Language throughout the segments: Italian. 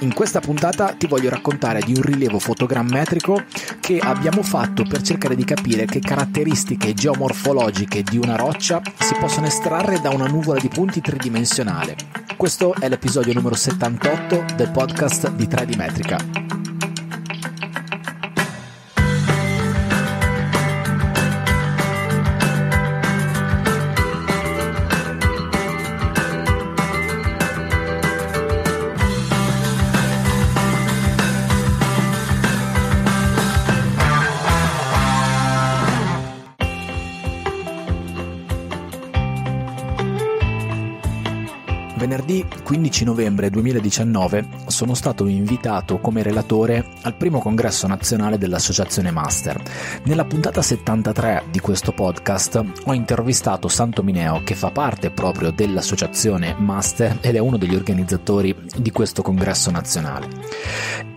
In questa puntata ti voglio raccontare di un rilievo fotogrammetrico che abbiamo fatto per cercare di capire che caratteristiche geomorfologiche di una roccia si possono estrarre da una nuvola di punti tridimensionale. Questo è l'episodio numero 78 del podcast di 3D Metrica. 15 novembre 2019 sono stato invitato come relatore al primo congresso nazionale dell'Associazione Master. Nella puntata 73 di questo podcast ho intervistato Santo Mineo che fa parte proprio dell'Associazione Master ed è uno degli organizzatori di questo congresso nazionale.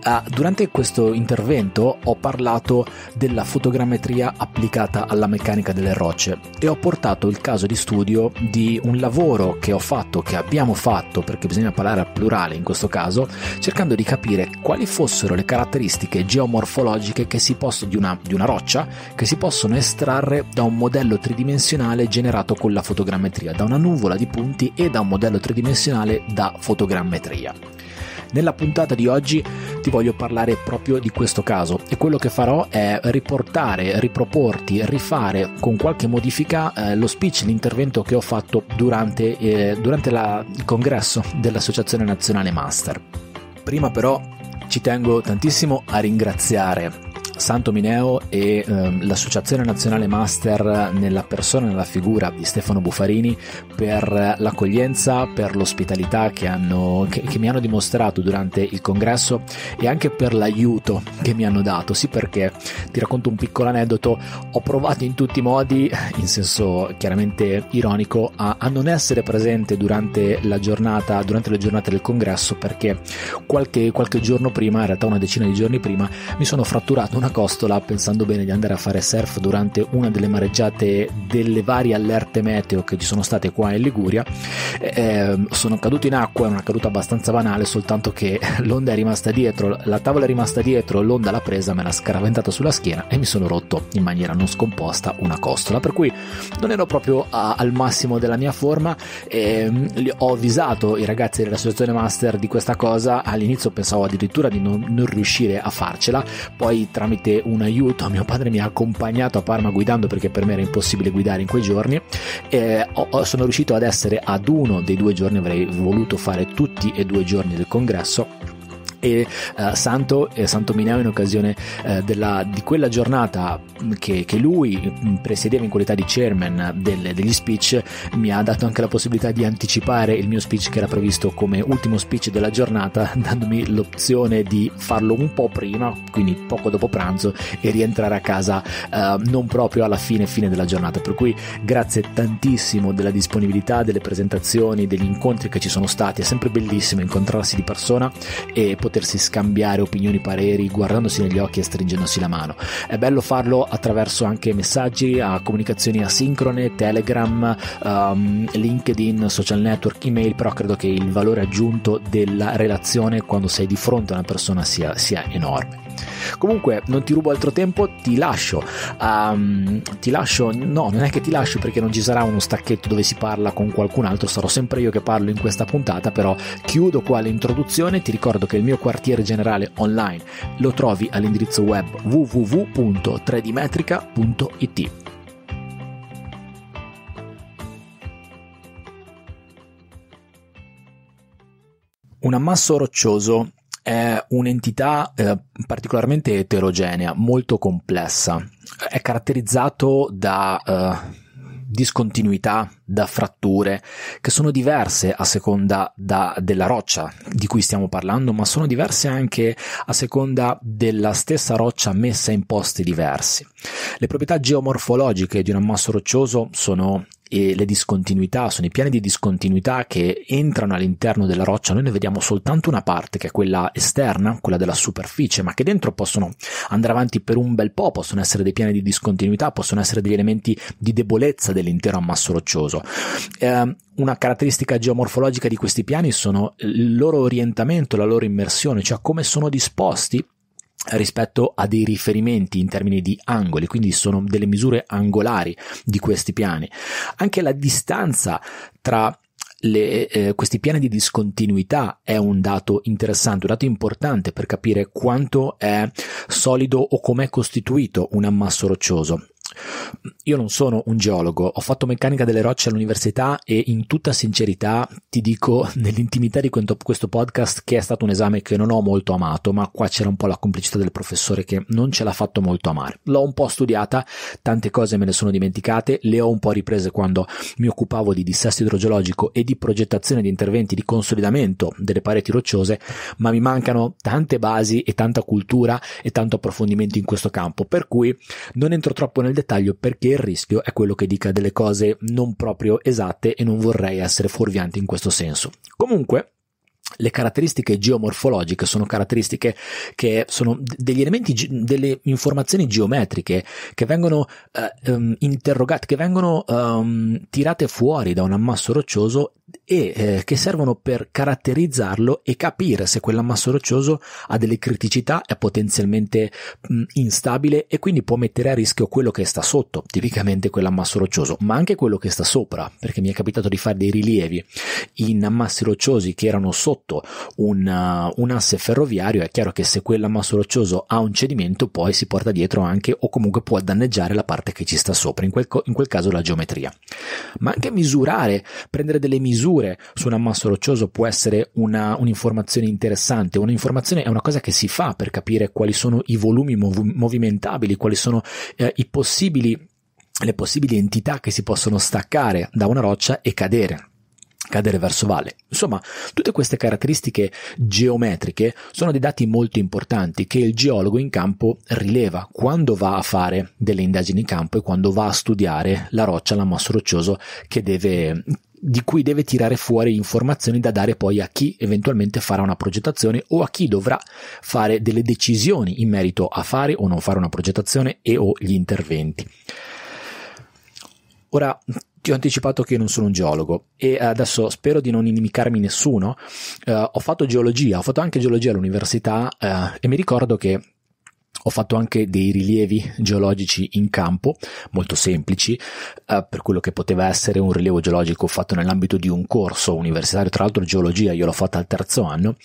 Ah, durante questo intervento ho parlato della fotogrammetria applicata alla meccanica delle rocce e ho portato il caso di studio di un lavoro che ho fatto, che abbiamo fatto, perché bisogna parlare parola plurale in questo caso, cercando di capire quali fossero le caratteristiche geomorfologiche posso, di, una, di una roccia che si possono estrarre da un modello tridimensionale generato con la fotogrammetria, da una nuvola di punti e da un modello tridimensionale da fotogrammetria. Nella puntata di oggi ti voglio parlare proprio di questo caso e quello che farò è riportare, riproporti, rifare con qualche modifica eh, lo speech, l'intervento che ho fatto durante, eh, durante la, il congresso dell'Associazione Nazionale Master. Prima però ci tengo tantissimo a ringraziare Santo Mineo e ehm, l'Associazione Nazionale Master nella persona, nella figura di Stefano Buffarini per l'accoglienza, per l'ospitalità che, hanno, che, che mi hanno dimostrato durante il congresso e anche per l'aiuto che mi hanno dato. Sì, perché ti racconto un piccolo aneddoto, ho provato in tutti i modi, in senso chiaramente ironico, a, a non essere presente durante la giornata, durante le giornate del congresso perché qualche, qualche giorno prima, in realtà una decina di giorni prima, mi sono fratturato una costola pensando bene di andare a fare surf durante una delle mareggiate delle varie allerte meteo che ci sono state qua in Liguria. Eh, sono caduto in acqua, è una caduta abbastanza banale, soltanto che l'onda è rimasta dietro, la tavola è rimasta dietro, l'onda l'ha presa, me l'ha scaraventata sulla schiena e mi sono rotto in maniera non scomposta una costola. Per cui non ero proprio a, al massimo della mia forma. Eh, ho avvisato i ragazzi dell'associazione Master di questa cosa. All'inizio pensavo addirittura di non, non riuscire a farcela, poi tramite chiedete un aiuto, mio padre mi ha accompagnato a Parma guidando perché per me era impossibile guidare in quei giorni, eh, sono riuscito ad essere ad uno dei due giorni, avrei voluto fare tutti e due i giorni del congresso e uh, Santo, eh, Santo Mineo in occasione eh, della, di quella giornata mm, che, che, lui mm, presiedeva in qualità di chairman del, degli speech mi ha dato anche la possibilità di anticipare il mio speech che era previsto come ultimo speech della giornata dandomi l'opzione di farlo un po' prima quindi poco dopo pranzo e rientrare a casa eh, non proprio alla fine fine della giornata per cui grazie tantissimo della disponibilità delle presentazioni degli incontri che ci sono stati è sempre bellissimo incontrarsi di persona e poter potersi scambiare opinioni, pareri, guardandosi negli occhi e stringendosi la mano. È bello farlo attraverso anche messaggi, a comunicazioni asincrone, Telegram, um, LinkedIn, social network, email, però credo che il valore aggiunto della relazione quando sei di fronte a una persona sia, sia enorme. Comunque, non ti rubo altro tempo, ti lascio. Um, ti lascio, no, non è che ti lascio perché non ci sarà uno stacchetto dove si parla con qualcun altro, sarò sempre io che parlo in questa puntata, però chiudo qua l'introduzione, ti ricordo che il mio quartiere generale online lo trovi all'indirizzo web www.3dmetrica.it. Un ammasso roccioso è un'entità eh, particolarmente eterogenea, molto complessa. È caratterizzato da eh, discontinuità, da fratture che sono diverse a seconda da, della roccia di cui stiamo parlando, ma sono diverse anche a seconda della stessa roccia messa in posti diversi. Le proprietà geomorfologiche di un ammasso roccioso sono e le discontinuità, sono i piani di discontinuità che entrano all'interno della roccia, noi ne vediamo soltanto una parte che è quella esterna, quella della superficie, ma che dentro possono andare avanti per un bel po', possono essere dei piani di discontinuità, possono essere degli elementi di debolezza dell'intero ammasso roccioso. Eh, una caratteristica geomorfologica di questi piani sono il loro orientamento, la loro immersione, cioè come sono disposti rispetto a dei riferimenti in termini di angoli, quindi sono delle misure angolari di questi piani. Anche la distanza tra le, eh, questi piani di discontinuità è un dato interessante, un dato importante per capire quanto è solido o com'è costituito un ammasso roccioso. Io non sono un geologo, ho fatto meccanica delle rocce all'università e in tutta sincerità ti dico nell'intimità di questo podcast che è stato un esame che non ho molto amato, ma qua c'era un po' la complicità del professore che non ce l'ha fatto molto amare. L'ho un po' studiata, tante cose me ne sono dimenticate, le ho un po' riprese quando mi occupavo di dissesto idrogeologico e di progettazione di interventi di consolidamento delle pareti rocciose, ma mi mancano tante basi e tanta cultura e tanto approfondimento in questo campo, per cui non entro troppo nel dettaglio dettaglio perché il rischio è quello che dica delle cose non proprio esatte e non vorrei essere fuorviante in questo senso. Comunque, le caratteristiche geomorfologiche sono caratteristiche che sono degli elementi, delle informazioni geometriche che vengono eh, ehm, interrogate, che vengono eh, tirate fuori da un ammasso roccioso e eh, che servono per caratterizzarlo e capire se quell'ammasso roccioso ha delle criticità, è potenzialmente mh, instabile e quindi può mettere a rischio quello che sta sotto, tipicamente quell'ammasso roccioso, ma anche quello che sta sopra, perché mi è capitato di fare dei rilievi in ammassi rocciosi che erano sotto sotto una, eh, un asse ferroviario, è chiaro che se quell'ammasso roccioso ha un cedimento, poi si porta dietro anche o comunque può danneggiare la parte che ci sta sopra, in quel, in quel caso la geometria. Ma anche misurare, prendere delle misure su un ammasso roccioso può essere una, un'informazione interessante. Un'informazione è una cosa che si fa per capire quali sono i volumi mov- movimentabili, quali sono eh, i possibili le possibili entità che si possono staccare da una roccia e cadere cadere verso valle. Insomma, tutte queste caratteristiche geometriche sono dei dati molto importanti che il geologo in campo rileva quando va a fare delle indagini in campo e quando va a studiare la roccia, l'ammasso roccioso che deve di cui deve tirare fuori informazioni da dare poi a chi eventualmente farà una progettazione o a chi dovrà fare delle decisioni in merito a fare o non fare una progettazione e o gli interventi. Ora, ti ho anticipato che io non sono un geologo e adesso spero di non inimicarmi nessuno. Uh, ho fatto geologia, ho fatto anche geologia all'università uh, e mi ricordo che ho fatto anche dei rilievi geologici in campo, molto semplici, eh, per quello che poteva essere un rilievo geologico fatto nell'ambito di un corso universitario, tra l'altro geologia io l'ho fatta al terzo anno,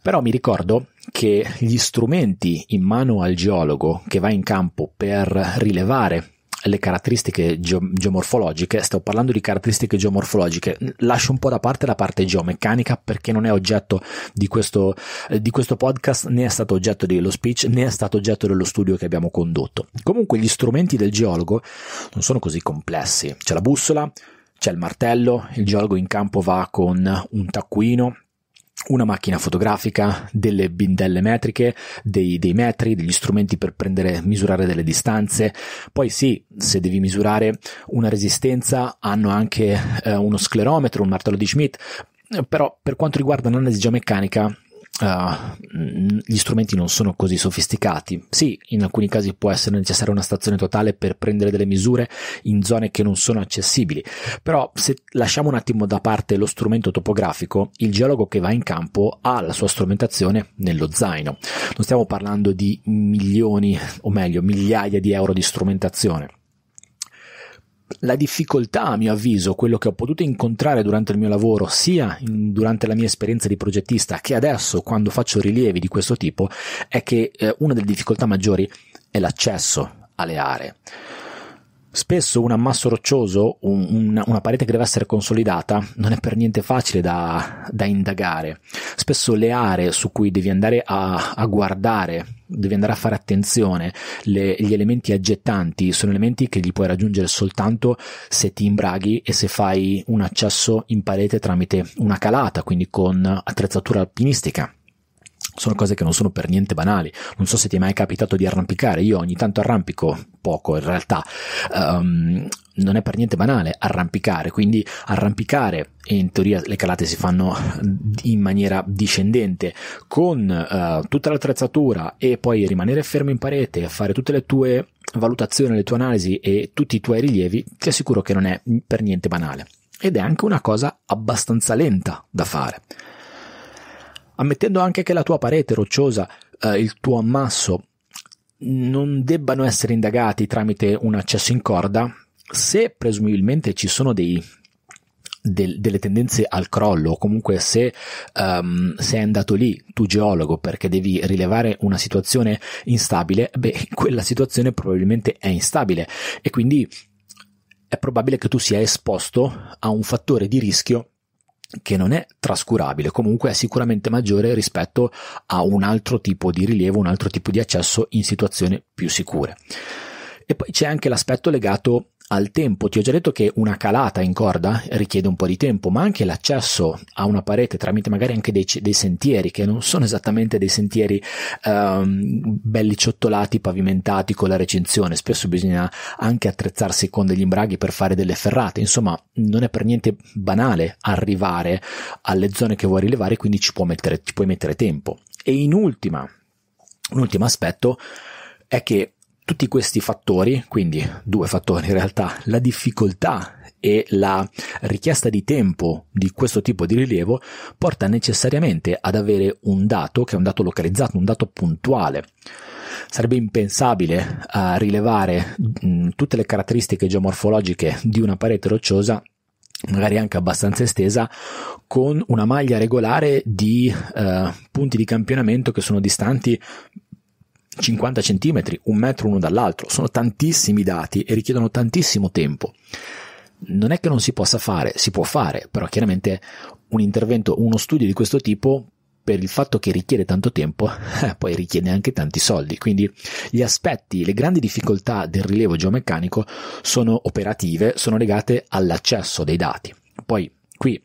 però mi ricordo che gli strumenti in mano al geologo che va in campo per rilevare le caratteristiche geomorfologiche, sto parlando di caratteristiche geomorfologiche, lascio un po' da parte la parte geomeccanica perché non è oggetto di questo, eh, di questo podcast, né è stato oggetto dello speech, né è stato oggetto dello studio che abbiamo condotto. Comunque gli strumenti del geologo non sono così complessi, c'è la bussola, c'è il martello, il geologo in campo va con un taccuino, una macchina fotografica, delle bindelle metriche, dei, dei, metri, degli strumenti per prendere, misurare delle distanze. Poi sì, se devi misurare una resistenza, hanno anche eh, uno sclerometro, un martello di Schmidt, però per quanto riguarda l'analisi geomeccanica Uh, gli strumenti non sono così sofisticati. Sì, in alcuni casi può essere necessaria una stazione totale per prendere delle misure in zone che non sono accessibili, però se lasciamo un attimo da parte lo strumento topografico, il geologo che va in campo ha la sua strumentazione nello zaino. Non stiamo parlando di milioni, o meglio, migliaia di euro di strumentazione la difficoltà, a mio avviso, quello che ho potuto incontrare durante il mio lavoro, sia in, durante la mia esperienza di progettista che adesso quando faccio rilievi di questo tipo, è che eh, una delle difficoltà maggiori è l'accesso alle aree. Spesso un ammasso roccioso, un, un, una parete che deve essere consolidata, non è per niente facile da, da indagare. Spesso le aree su cui devi andare a, a guardare, devi andare a fare attenzione, le, gli elementi aggettanti sono elementi che li puoi raggiungere soltanto se ti imbraghi e se fai un accesso in parete tramite una calata, quindi con attrezzatura alpinistica sono cose che non sono per niente banali. Non so se ti è mai capitato di arrampicare, io ogni tanto arrampico, poco in realtà. Um, non è per niente banale arrampicare, quindi arrampicare in teoria le calate si fanno in maniera discendente con uh, tutta l'attrezzatura e poi rimanere fermo in parete, fare tutte le tue valutazioni, le tue analisi e tutti i tuoi rilievi, ti assicuro che non è per niente banale ed è anche una cosa abbastanza lenta da fare ammettendo anche che la tua parete rocciosa, eh, il tuo ammasso, non debbano essere indagati tramite un accesso in corda, se presumibilmente ci sono dei, del, delle tendenze al crollo, o comunque se um, sei andato lì, tu geologo, perché devi rilevare una situazione instabile, beh, quella situazione probabilmente è instabile e quindi è probabile che tu sia esposto a un fattore di rischio che non è trascurabile, comunque è sicuramente maggiore rispetto a un altro tipo di rilievo, un altro tipo di accesso in situazioni più sicure. E poi c'è anche l'aspetto legato al tempo. Ti ho già detto che una calata in corda richiede un po' di tempo, ma anche l'accesso a una parete tramite magari anche dei, dei sentieri, che non sono esattamente dei sentieri um, belli ciottolati, pavimentati con la recinzione. Spesso bisogna anche attrezzarsi con degli imbraghi per fare delle ferrate. Insomma, non è per niente banale arrivare alle zone che vuoi rilevare, quindi ci, può mettere, ci puoi mettere tempo. E in ultima, un ultimo aspetto è che tutti questi fattori, quindi due fattori in realtà, la difficoltà e la richiesta di tempo di questo tipo di rilievo porta necessariamente ad avere un dato che è un dato localizzato, un dato puntuale. Sarebbe impensabile uh, rilevare mh, mm, tutte le caratteristiche geomorfologiche di una parete rocciosa magari anche abbastanza estesa, con una maglia regolare di eh, punti di campionamento che sono distanti 50 cm, un metro uno dall'altro, sono tantissimi dati e richiedono tantissimo tempo. Non è che non si possa fare, si può fare, però chiaramente un intervento, uno studio di questo tipo per il fatto che richiede tanto tempo, eh, poi richiede anche tanti soldi. Quindi gli aspetti, le grandi difficoltà del rilievo geomeccanico sono operative, sono legate all'accesso dei dati. Poi qui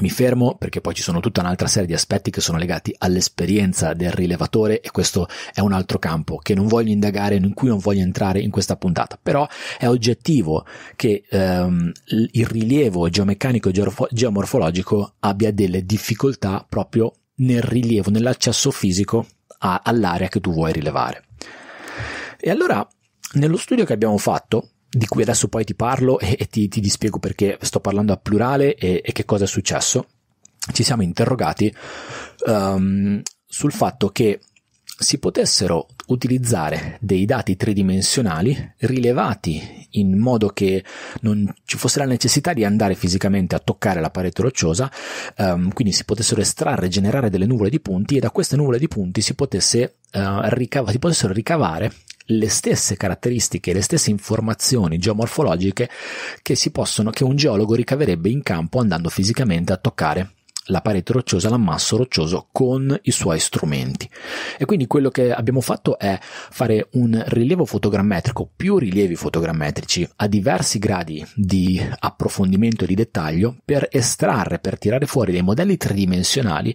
mi fermo perché poi ci sono tutta un'altra serie di aspetti che sono legati all'esperienza del rilevatore e questo è un altro campo che non voglio indagare, in cui non voglio entrare in questa puntata, però è oggettivo che ehm, il rilievo geomeccanico e geomorfologico abbia delle difficoltà proprio nel rilievo, nell'accesso fisico a, all'area che tu vuoi rilevare. E allora nello studio che abbiamo fatto di cui adesso poi ti parlo e, e ti, ti, dispiego perché sto parlando a plurale e, e che cosa è successo, ci siamo interrogati um, sul fatto che si potessero utilizzare dei dati tridimensionali rilevati in modo che non ci fosse la necessità di andare fisicamente a toccare la parete rocciosa, um, quindi si potessero estrarre e generare delle nuvole di punti e da queste nuvole di punti si, potesse, uh, ricava- si potessero ricavare le stesse caratteristiche, le stesse informazioni geomorfologiche che, si possono, che un geologo ricaverebbe in campo andando fisicamente a toccare la parete rocciosa, l'ammasso roccioso con i suoi strumenti. E quindi quello che abbiamo fatto è fare un rilievo fotogrammetrico, più rilievi fotogrammetrici a diversi gradi di approfondimento e di dettaglio per estrarre, per tirare fuori dei modelli tridimensionali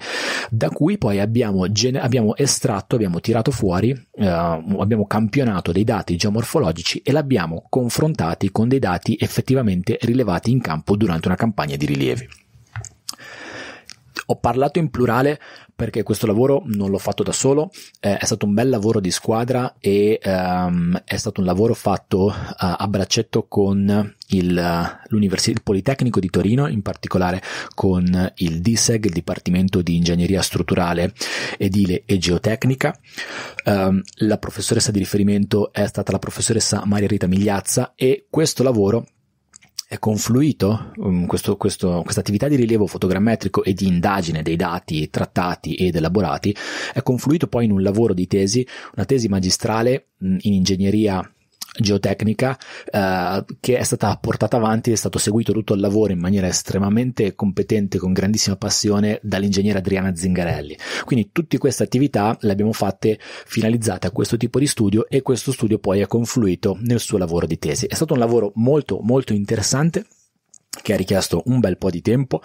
da cui poi abbiamo, gene- abbiamo estratto, abbiamo tirato fuori, eh, abbiamo campionato dei dati geomorfologici e l'abbiamo confrontati con dei dati effettivamente rilevati in campo durante una campagna di rilievi. Ho parlato in plurale perché questo lavoro non l'ho fatto da solo, eh, è stato un bel lavoro di squadra e ehm, è stato un lavoro fatto eh, a braccetto con il, il, Politecnico di Torino, in particolare con il DISEG, il Dipartimento di Ingegneria Strutturale Edile e Geotecnica. Eh, la professoressa di riferimento è stata la professoressa Maria Rita Migliazza e questo lavoro è confluito um, questa attività di rilievo fotogrammetrico e di indagine dei dati trattati ed elaborati, è confluito poi in un lavoro di tesi, una tesi magistrale mh, mm, in ingegneria geotecnica eh, che è stata portata avanti, è stato seguito tutto il lavoro in maniera estremamente competente, con grandissima passione, dall'ingegnere Adriana Zingarelli. Quindi tutte queste attività le abbiamo fatte finalizzate a questo tipo di studio e questo studio poi è confluito nel suo lavoro di tesi. È stato un lavoro molto molto interessante che ha richiesto un bel po' di tempo.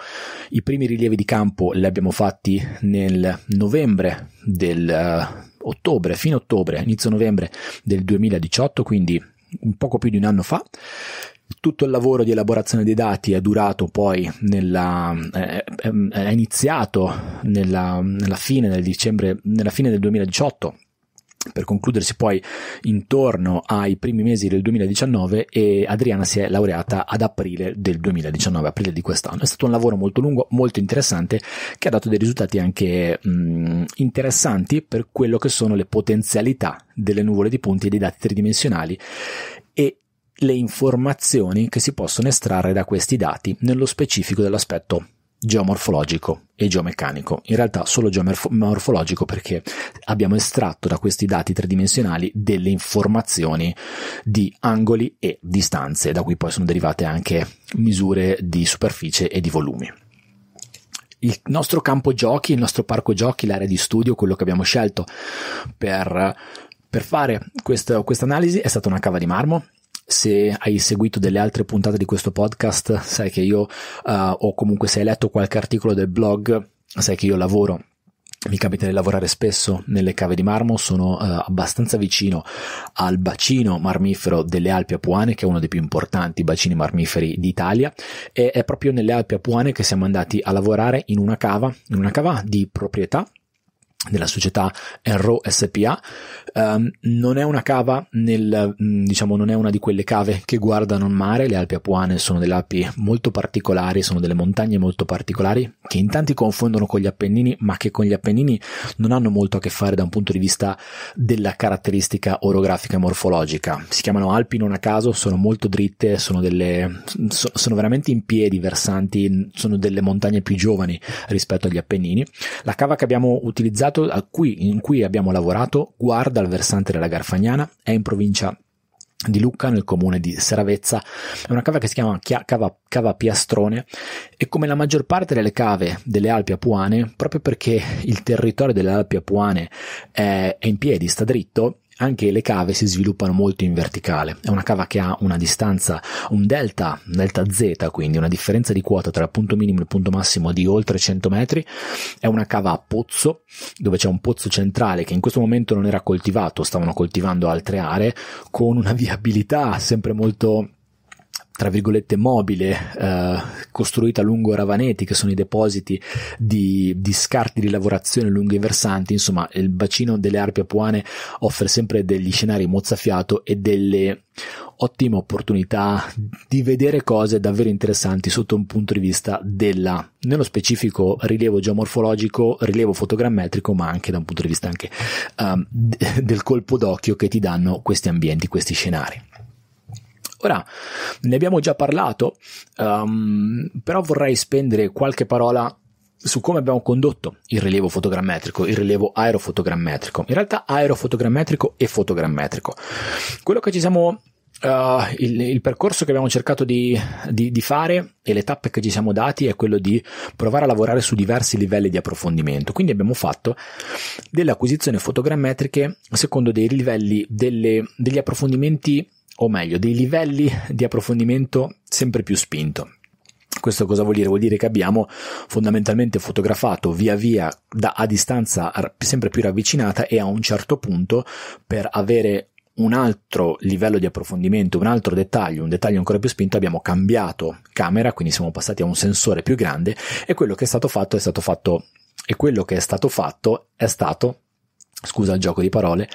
I primi rilievi di campo li abbiamo fatti nel novembre del eh, ottobre, fine ottobre, inizio novembre del 2018, quindi un poco più di un anno fa. Tutto il lavoro di elaborazione dei dati è durato poi nella, eh, eh è iniziato nella, nella, fine del dicembre, nella fine del 2018 per concludersi poi intorno ai primi mesi del 2019 e Adriana si è laureata ad aprile del 2019, aprile di quest'anno. È stato un lavoro molto lungo, molto interessante, che ha dato dei risultati anche mh, interessanti per quello che sono le potenzialità delle nuvole di punti e dei dati tridimensionali e le informazioni che si possono estrarre da questi dati, nello specifico dell'aspetto geomorfologico e geomeccanico, in realtà solo geomorfologico perché abbiamo estratto da questi dati tridimensionali delle informazioni di angoli e distanze, da cui poi sono derivate anche misure di superficie e di volumi il nostro campo giochi, il nostro parco giochi, l'area di studio, quello che abbiamo scelto per, per fare questa analisi è stata una cava di marmo se hai seguito delle altre puntate di questo podcast, sai che io, uh, o comunque se hai letto qualche articolo del blog, sai che io lavoro mi capita di lavorare spesso nelle cave di marmo, sono eh, abbastanza vicino al bacino marmifero delle Alpi Apuane, che è uno dei più importanti bacini marmiferi d'Italia, e è proprio nelle Alpi Apuane che siamo andati a lavorare in una cava, in una cava di proprietà della società Enro SPA, um, ehm, non è una cava nel, mm, diciamo, non è una di quelle cave che guardano il mare, le Alpi Apuane sono delle Alpi molto particolari, sono delle montagne molto particolari che in tanti confondono con gli Appennini, ma che con gli Appennini non hanno molto a che fare da un punto di vista della caratteristica orografica e morfologica. Si chiamano Alpi non a caso, sono molto dritte, sono delle, so, sono veramente in piedi versanti, sono delle montagne più giovani rispetto agli Appennini. La cava che abbiamo utilizzato comitato cui, in cui abbiamo lavorato guarda al versante della Garfagnana, è in provincia di Lucca nel comune di Seravezza. È una cava che si chiama cava, cava, Piastrone e come la maggior parte delle cave delle Alpi Apuane, proprio perché il territorio delle Alpi Apuane è, è in piedi, sta dritto, anche le cave si sviluppano molto in verticale. È una cava che ha una distanza, un delta, delta Z, quindi una differenza di quota tra il punto minimo e il punto massimo di oltre 100 metri. È una cava a pozzo, dove c'è un pozzo centrale che in questo momento non era coltivato, stavano coltivando altre aree, con una viabilità sempre molto tra virgolette mobile eh, costruita lungo ravanetti che sono i depositi di, di, scarti di lavorazione lungo i versanti insomma il bacino delle Arpi Apuane offre sempre degli scenari mozzafiato e delle ottime opportunità di vedere cose davvero interessanti sotto un punto di vista della nello specifico rilievo geomorfologico rilievo fotogrammetrico ma anche da un punto di vista anche um, del colpo d'occhio che ti danno questi ambienti questi scenari Ora, ne abbiamo già parlato, um, però vorrei spendere qualche parola su come abbiamo condotto il rilievo fotogrammetrico, il rilievo aerofotogrammetrico, in realtà aerofotogrammetrico e fotogrammetrico. Quello che ci siamo Uh, il, il, percorso che abbiamo cercato di, di, di, fare e le tappe che ci siamo dati è quello di provare a lavorare su diversi livelli di approfondimento. Quindi abbiamo fatto delle acquisizioni fotogrammetriche secondo dei livelli delle, degli approfondimenti o meglio, dei livelli di approfondimento sempre più spinto. Questo cosa vuol dire? Vuol dire che abbiamo fondamentalmente fotografato via via da, a distanza sempre più ravvicinata e a un certo punto per avere un altro livello di approfondimento, un altro dettaglio, un dettaglio ancora più spinto, abbiamo cambiato camera, quindi siamo passati a un sensore più grande e quello che è stato fatto è stato fatto e quello che è stato fatto è stato, scusa il gioco di parole,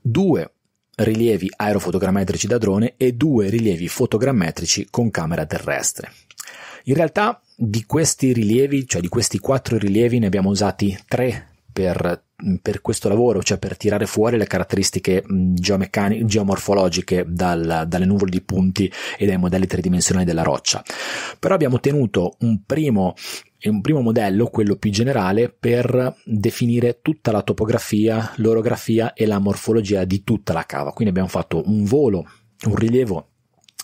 due rilievi aerofotogrammetrici da drone e due rilievi fotogrammetrici con camera terrestre. In realtà di questi rilievi, cioè di questi quattro rilievi, ne abbiamo usati tre per, per questo lavoro, cioè per tirare fuori le caratteristiche geomorfologiche dal, dalle nuvole di punti e dai modelli tridimensionali della roccia. Però abbiamo ottenuto un primo è un primo modello, quello più generale, per definire tutta la topografia, l'orografia e la morfologia di tutta la cava. Quindi abbiamo fatto un volo, un rilievo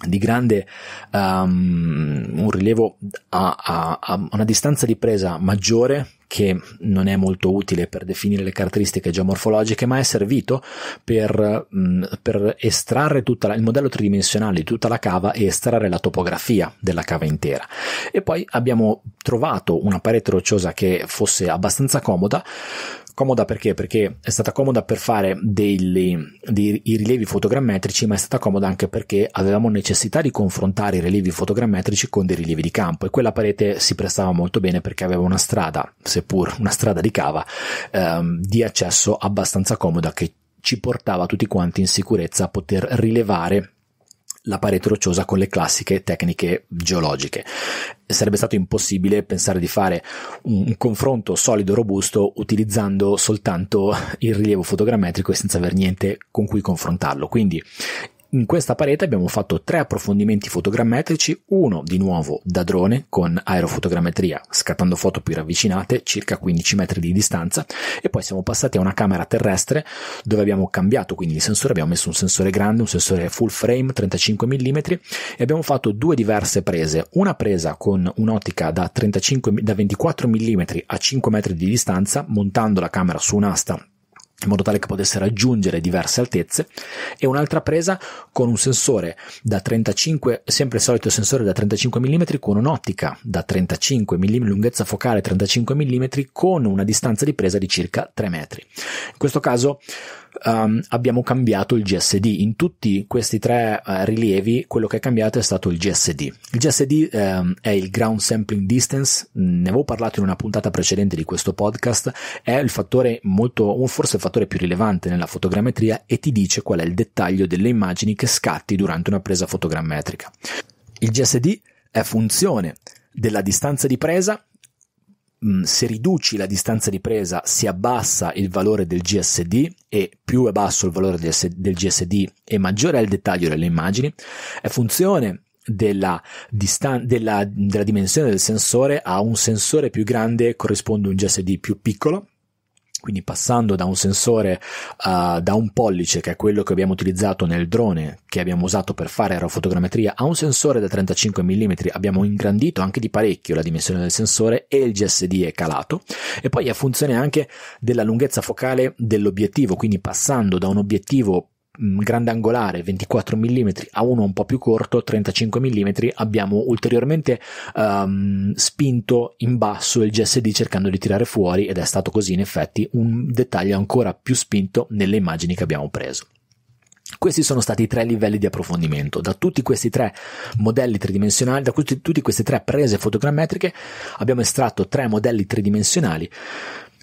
di grande um, un rilievo a, a, a, una distanza di presa maggiore che non è molto utile per definire le caratteristiche geomorfologiche, ma è servito per, mm, per estrarre la, il modello tridimensionale di tutta la cava e estrarre la topografia della cava intera. E poi abbiamo trovato una parete rocciosa che fosse abbastanza comoda, comoda perché? Perché è stata comoda per fare dei, dei rilievi fotogrammetrici, ma è stata comoda anche perché avevamo necessità di confrontare i rilievi fotogrammetrici con dei rilievi di campo e quella parete si prestava molto bene perché aveva una strada, seppur una strada di cava, ehm, di accesso abbastanza comoda che ci portava tutti quanti in sicurezza a poter rilevare la parete rocciosa con le classiche tecniche geologiche. Sarebbe stato impossibile pensare di fare un confronto solido e robusto utilizzando soltanto il rilievo fotogrammetrico e senza aver niente con cui confrontarlo. Quindi in questa parete abbiamo fatto tre approfondimenti fotogrammetrici, uno di nuovo da drone con aerofotogrammetria, scattando foto più ravvicinate, circa 15 metri di distanza, e poi siamo passati a una camera terrestre dove abbiamo cambiato quindi il sensore, abbiamo messo un sensore grande, un sensore full frame 35 mm e abbiamo fatto due diverse prese, una presa con un'ottica da, 35, da 24 mm a 5 metri di distanza, montando la camera su un'asta in modo tale che potesse raggiungere diverse altezze e un'altra presa con un sensore da 35 sempre il solito sensore da 35 mm con un'ottica da 35 mm lunghezza focale 35 mm con una distanza di presa di circa 3 metri in questo caso um, abbiamo cambiato il GSD. In tutti questi tre uh, rilievi quello che è cambiato è stato il GSD. Il GSD um, ehm, è il Ground Sampling Distance, ne avevo parlato in una puntata precedente di questo podcast, è il fattore molto, forse il fattore più rilevante nella fotogrammetria e ti dice qual è il dettaglio delle immagini che scatti durante una presa fotogrammetrica. Il GSD è funzione della distanza di presa se riduci la distanza di presa si abbassa il valore del GSD e più è basso il valore del GSD e maggiore è il dettaglio delle immagini, è funzione della, distan- della, della dimensione del sensore, a un sensore più grande corrisponde un GSD più piccolo quindi passando da un sensore uh, da un pollice, che è quello che abbiamo utilizzato nel drone che abbiamo usato per fare aerofotogrammetria, a un sensore da 35 mm abbiamo ingrandito anche di parecchio la dimensione del sensore e il GSD è calato. E poi è funzione anche della lunghezza focale dell'obiettivo, quindi passando da un obiettivo Mm, grandangolare 24 mm a uno un po' più corto 35 mm abbiamo ulteriormente um, spinto in basso il GSD cercando di tirare fuori ed è stato così in effetti un dettaglio ancora più spinto nelle immagini che abbiamo preso. Questi sono stati i tre livelli di approfondimento. Da tutti questi tre modelli tridimensionali, da tutte queste tre prese fotogrammetriche, abbiamo estratto tre modelli tridimensionali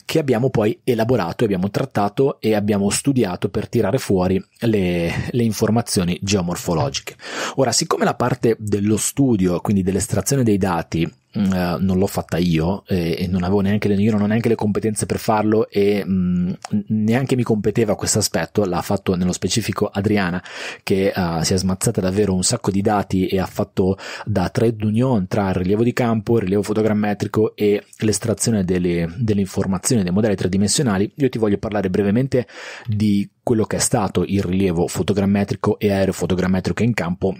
che abbiamo poi elaborato, abbiamo trattato e abbiamo studiato per tirare fuori le, le informazioni geomorfologiche. Ora, siccome la parte dello studio, quindi dell'estrazione dei dati, Mm, eh, non l'ho fatta io e, e, non avevo neanche le, io non ho neanche le competenze per farlo e mh, mm, neanche mi competeva questo aspetto, l'ha fatto nello specifico Adriana che uh, si è smazzata davvero un sacco di dati e ha fatto da trade union tra il rilievo di campo, il rilievo fotogrammetrico e l'estrazione delle, delle informazioni dei modelli tridimensionali. Io ti voglio parlare brevemente di quello che è stato il rilievo fotogrammetrico e aerofotogrammetrico in campo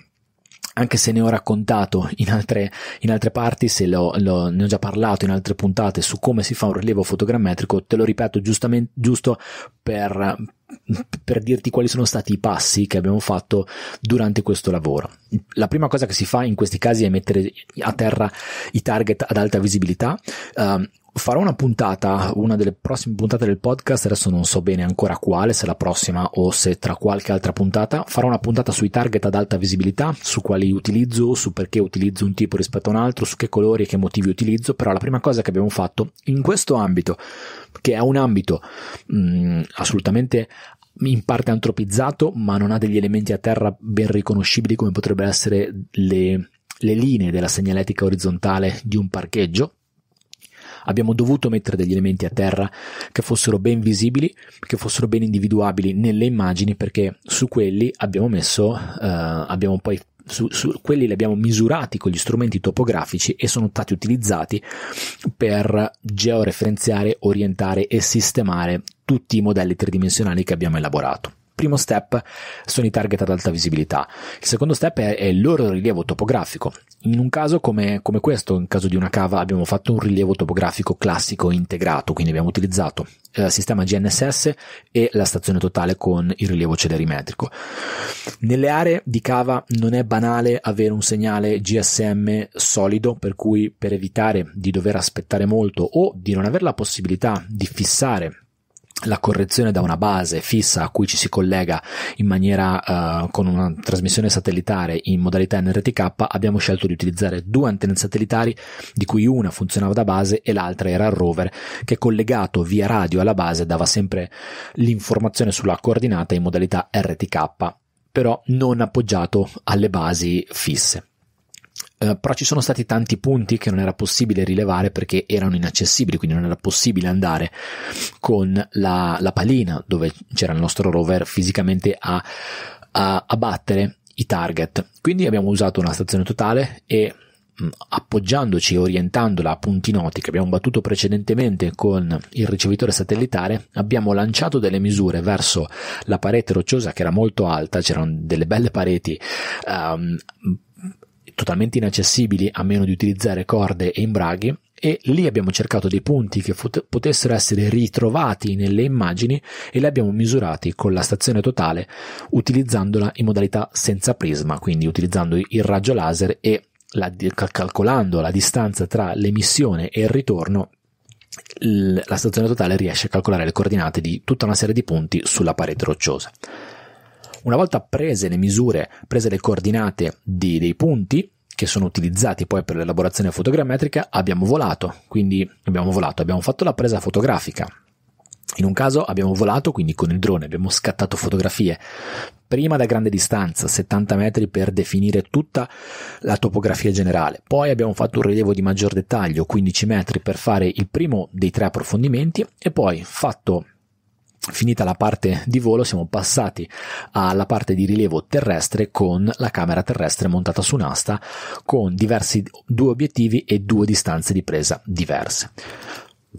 anche se ne ho raccontato in altre, in altre parti, se l'ho, l'ho, ne ho già parlato in altre puntate su come si fa un rilievo fotogrammetrico, te lo ripeto giustamente, giusto per, per dirti quali sono stati i passi che abbiamo fatto durante questo lavoro. La prima cosa che si fa in questi casi è mettere a terra i target ad alta visibilità, ehm, farò una puntata, una delle prossime puntate del podcast, adesso non so bene ancora quale, se la prossima o se tra qualche altra puntata, farò una puntata sui target ad alta visibilità, su quali utilizzo, su perché utilizzo un tipo rispetto a un altro, su che colori e che motivi utilizzo, però la prima cosa che abbiamo fatto in questo ambito, che è un ambito mh, mm, assolutamente in parte antropizzato, ma non ha degli elementi a terra ben riconoscibili come potrebbero essere le, le linee della segnaletica orizzontale di un parcheggio, Abbiamo dovuto mettere degli elementi a terra che fossero ben visibili, che fossero ben individuabili nelle immagini perché su quelli abbiamo messo, eh, abbiamo poi su, su, quelli li abbiamo misurati con gli strumenti topografici e sono stati utilizzati per georeferenziare, orientare e sistemare tutti i modelli tridimensionali che abbiamo elaborato primo step sono i target ad alta visibilità. Il secondo step è, è il loro rilievo topografico. In un caso come, come, questo, in caso di una cava, abbiamo fatto un rilievo topografico classico integrato, quindi abbiamo utilizzato eh, il sistema GNSS e la stazione totale con il rilievo celerimetrico. Nelle aree di cava non è banale avere un segnale GSM solido, per cui per evitare di dover aspettare molto o di non avere la possibilità di fissare la correzione da una base fissa a cui ci si collega in maniera uh, con una trasmissione satellitare in modalità NRTK, abbiamo scelto di utilizzare due antenne satellitari, di cui una funzionava da base e l'altra era il rover, che collegato via radio alla base dava sempre l'informazione sulla coordinata in modalità RTK, però non appoggiato alle basi fisse. Eh, però ci sono stati tanti punti che non era possibile rilevare perché erano inaccessibili, quindi non era possibile andare con la, la palina dove c'era il nostro rover fisicamente a, a, a, battere i target. Quindi abbiamo usato una stazione totale e mm, appoggiandoci e orientandola a punti noti che abbiamo battuto precedentemente con il ricevitore satellitare abbiamo lanciato delle misure verso la parete rocciosa che era molto alta c'erano delle belle pareti um, totalmente inaccessibili a meno di utilizzare corde e imbraghi e lì abbiamo cercato dei punti che fut- potessero essere ritrovati nelle immagini e li abbiamo misurati con la stazione totale utilizzandola in modalità senza prisma, quindi utilizzando il raggio laser e la, calcolando la distanza tra l'emissione e il ritorno la stazione totale riesce a calcolare le coordinate di tutta una serie di punti sulla parete rocciosa. Una volta prese le misure, prese le coordinate di, dei punti, che sono utilizzati poi per l'elaborazione fotogrammetrica, abbiamo volato, quindi abbiamo volato, abbiamo fatto la presa fotografica. In un caso abbiamo volato, quindi con il drone abbiamo scattato fotografie, prima da grande distanza, 70 metri per definire tutta la topografia generale, poi abbiamo fatto un rilievo di maggior dettaglio, 15 metri per fare il primo dei tre approfondimenti e poi fatto Finita la parte di volo siamo passati alla parte di rilievo terrestre con la camera terrestre montata su un'asta con diversi due obiettivi e due distanze di presa diverse.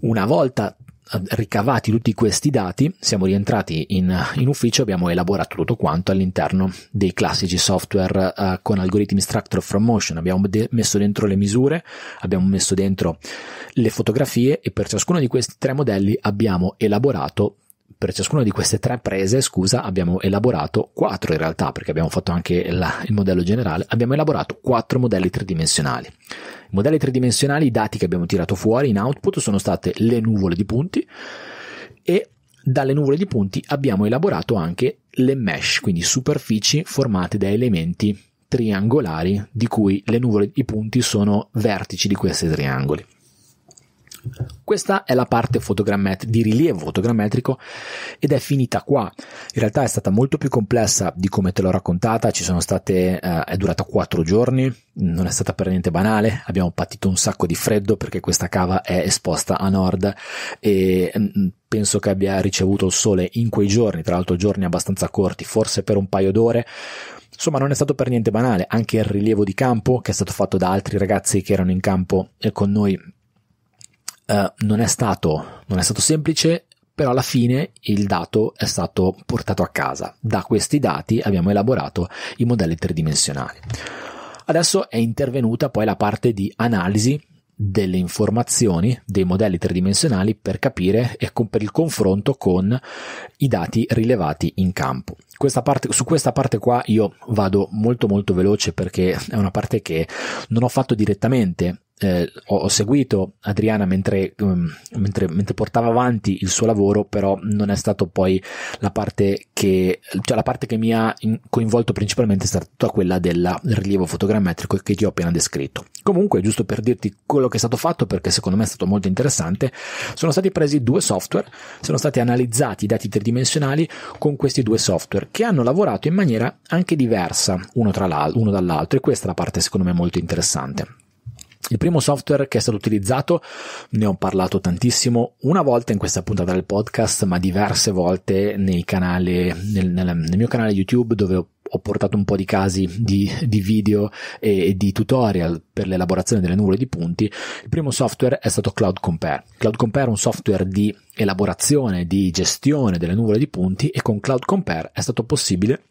Una volta eh, ricavati tutti questi dati, siamo rientrati in, in, ufficio, abbiamo elaborato tutto quanto all'interno dei classici software uh, con algoritmi structure from motion, abbiamo de- messo dentro le misure, abbiamo messo dentro le fotografie e per ciascuno di questi tre modelli abbiamo elaborato per ciascuna di queste tre prese, scusa, abbiamo elaborato quattro in realtà, perché abbiamo fatto anche la, il modello generale, abbiamo elaborato quattro modelli tridimensionali. I modelli tridimensionali, i dati che abbiamo tirato fuori in output sono state le nuvole di punti e dalle nuvole di punti abbiamo elaborato anche le mesh, quindi superfici formate da elementi triangolari di cui le nuvole, i punti sono vertici di questi triangoli. Questa è la parte fotogrammet- di rilievo fotogrammetrico ed è finita qua. In realtà è stata molto più complessa di come te l'ho raccontata, ci sono state, eh, è durata 4 giorni, non è stata per niente banale, abbiamo patito un sacco di freddo perché questa cava è esposta a nord e mm, penso che abbia ricevuto il sole in quei giorni, tra l'altro giorni abbastanza corti, forse per un paio d'ore. Insomma, non è stato per niente banale, anche il rilievo di campo che è stato fatto da altri ragazzi che erano in campo eh, con noi eh, non, è stato, non è stato semplice, però alla fine il dato è stato portato a casa. Da questi dati abbiamo elaborato i modelli tridimensionali. Adesso è intervenuta poi la parte di analisi delle informazioni dei modelli tridimensionali per capire e con, per il confronto con i dati rilevati in campo. Questa parte, su questa parte qua io vado molto molto veloce perché è una parte che non ho fatto direttamente eh, ho, ho, seguito Adriana mentre, um, mentre, mentre, portava avanti il suo lavoro, però non è stato poi la parte che, cioè la parte che mi ha in, coinvolto principalmente è stata tutta quella del rilievo fotogrammetrico che ti ho appena descritto. Comunque, giusto per dirti quello che è stato fatto, perché secondo me è stato molto interessante, sono stati presi due software, sono stati analizzati i dati tridimensionali con questi due software che hanno lavorato in maniera anche diversa uno, tra uno dall'altro e questa è la parte secondo me molto interessante. Il primo software che è stato utilizzato, ne ho parlato tantissimo, una volta in questa puntata del podcast, ma diverse volte canale, nel, nel, nel, mio canale YouTube dove ho, ho portato un po' di casi di, di video e, di tutorial per l'elaborazione delle nuvole di punti. Il primo software è stato Cloud Compare. Cloud Compare è un software di elaborazione, di gestione delle nuvole di punti e con Cloud Compare è stato possibile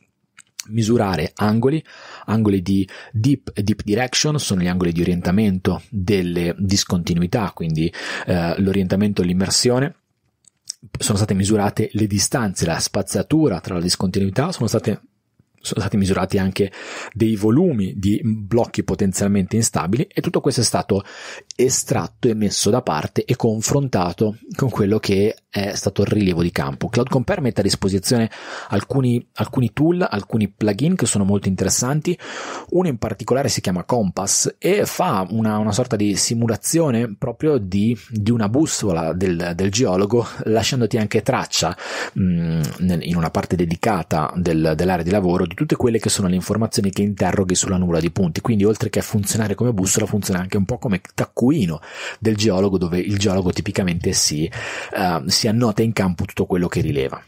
misurare angoli, angoli di deep e deep direction sono gli angoli di orientamento delle discontinuità, quindi eh, l'orientamento e l'immersione sono state misurate le distanze, la spazzatura tra la discontinuità, sono state sono stati misurati anche dei volumi di blocchi potenzialmente instabili e tutto questo è stato estratto e messo da parte e confrontato con quello che è stato il rilievo di campo. Cloud Compare mette a disposizione alcuni, alcuni tool, alcuni plugin che sono molto interessanti, uno in particolare si chiama Compass e fa una, una sorta di simulazione proprio di, di una bussola del, del, geologo lasciandoti anche traccia mh, mm, in una parte dedicata del, dell'area di lavoro di tutte quelle che sono le informazioni che interroghi sulla nuvola di punti. Quindi, oltre che funzionare come bussola, funziona anche un po' come taccuino del geologo, dove il geologo tipicamente si, eh, si annota in campo tutto quello che rileva.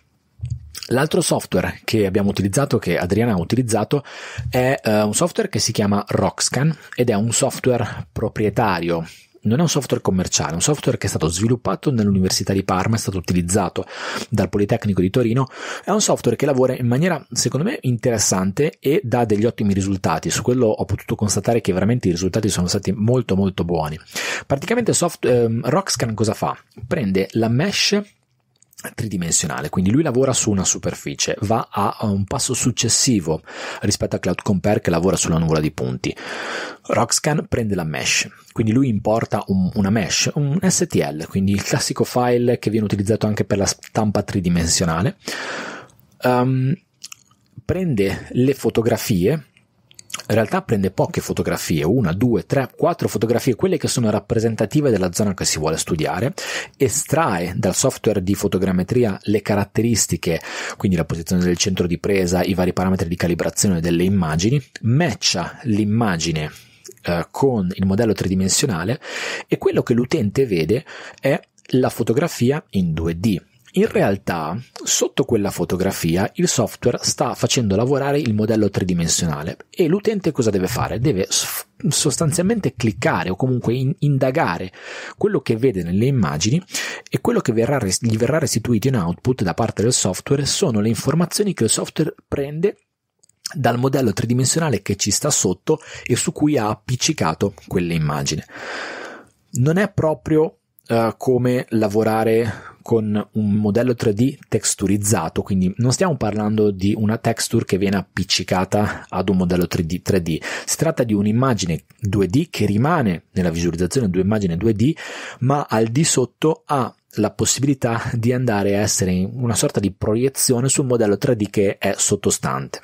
L'altro software che abbiamo utilizzato, che Adriana ha utilizzato, è eh, un software che si chiama Rockscan ed è un software proprietario non è un software commerciale, è un software che è stato sviluppato nell'Università di Parma, è stato utilizzato dal Politecnico di Torino, è un software che lavora in maniera secondo me interessante e dà degli ottimi risultati, su quello ho potuto constatare che veramente i risultati sono stati molto molto buoni. Praticamente soft, ehm, Rockscan cosa fa? Prende la mesh tridimensionale, quindi lui lavora su una superficie, va a, un passo successivo rispetto a Cloud Compare che lavora sulla nuvola di punti. Roxcan prende la mesh, quindi lui importa un, una mesh, un STL, quindi il classico file che viene utilizzato anche per la stampa tridimensionale. Um, prende le fotografie in realtà prende poche fotografie, una, due, tre, quattro fotografie, quelle che sono rappresentative della zona che si vuole studiare, estrae dal software di fotogrammetria le caratteristiche, quindi la posizione del centro di presa, i vari parametri di calibrazione delle immagini, matcha l'immagine eh, con il modello tridimensionale e quello che l'utente vede è la fotografia in 2D in realtà, sotto quella fotografia, il software sta facendo lavorare il modello tridimensionale e l'utente cosa deve fare? Deve sostanzialmente cliccare o comunque indagare quello che vede nelle immagini e quello che verrà, gli verrà restituito in output da parte del software sono le informazioni che il software prende dal modello tridimensionale che ci sta sotto e su cui ha appiccicato quell'immagine. Non è proprio eh, come lavorare con un modello 3D texturizzato, quindi non stiamo parlando di una texture che viene appiccicata ad un modello 3D, 3D. si tratta di un'immagine 2D che rimane nella visualizzazione di un'immagine 2D, ma al di sotto ha la possibilità di andare a essere in una sorta di proiezione sul modello 3D che è sottostante.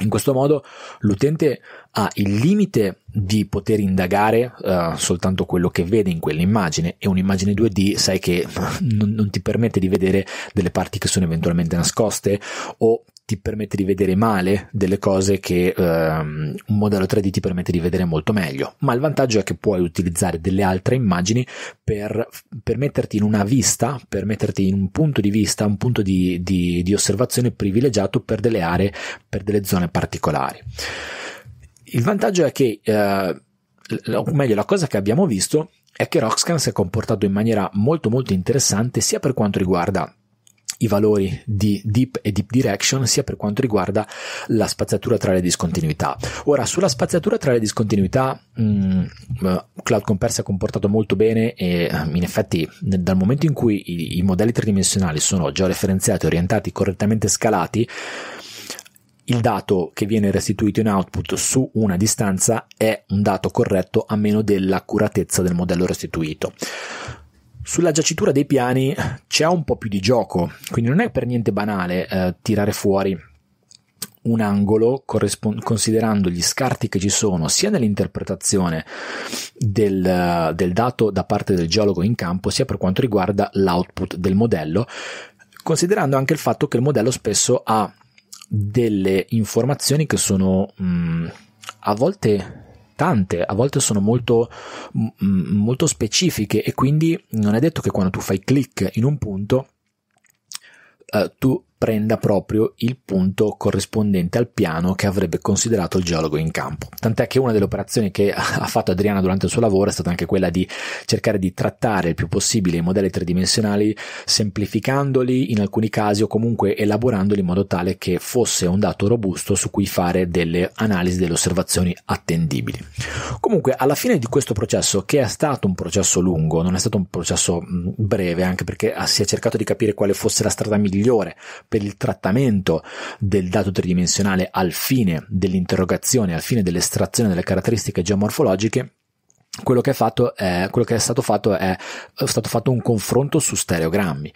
In questo modo l'utente ha il limite di poter indagare uh, soltanto quello che vede in quell'immagine e un'immagine 2D sai che non, non, ti permette di vedere delle parti che sono eventualmente nascoste o ti permette di vedere male delle cose che ehm, un modello 3D ti permette di vedere molto meglio, ma il vantaggio è che puoi utilizzare delle altre immagini per, per metterti in una vista, per metterti in un punto di vista, un punto di, di, di osservazione privilegiato per delle aree, per delle zone particolari. Il vantaggio è che, eh, o meglio, la cosa che abbiamo visto è che Roxcan si è comportato in maniera molto molto interessante sia per quanto riguarda i valori di Deep e Deep Direction sia per quanto riguarda la spaziatura tra le discontinuità. Ora, sulla spaziatura tra le discontinuità, mh, mm, eh, Cloud Compare si è comportato molto bene e eh, in effetti dal momento in cui i, i modelli tridimensionali sono già referenziati, orientati, correttamente scalati, il dato che viene restituito in output su una distanza è un dato corretto a meno dell'accuratezza del modello restituito. Sulla giacitura dei piani c'è un po' più di gioco, quindi non è per niente banale eh, tirare fuori un angolo corrispond- considerando gli scarti che ci sono sia nell'interpretazione del, del dato da parte del geologo in campo sia per quanto riguarda l'output del modello considerando anche il fatto che il modello spesso ha delle informazioni che sono mh, mm, a volte tante, a volte sono molto, molto specifiche e quindi non è detto che quando tu fai click in un punto Uh, tu prenda proprio il punto corrispondente al piano che avrebbe considerato il geologo in campo. Tant'è che una delle operazioni che ha fatto Adriana durante il suo lavoro è stata anche quella di cercare di trattare il più possibile i modelli tridimensionali semplificandoli in alcuni casi o comunque elaborandoli in modo tale che fosse un dato robusto su cui fare delle analisi, delle osservazioni attendibili. Comunque alla fine di questo processo, che è stato un processo lungo, non è stato un processo breve, anche perché si è cercato di capire quale fosse la strada migliore per il trattamento del dato tridimensionale al fine dell'interrogazione, al fine dell'estrazione delle caratteristiche geomorfologiche, quello che, è, quello che, è stato fatto è, è, stato fatto un confronto su stereogrammi.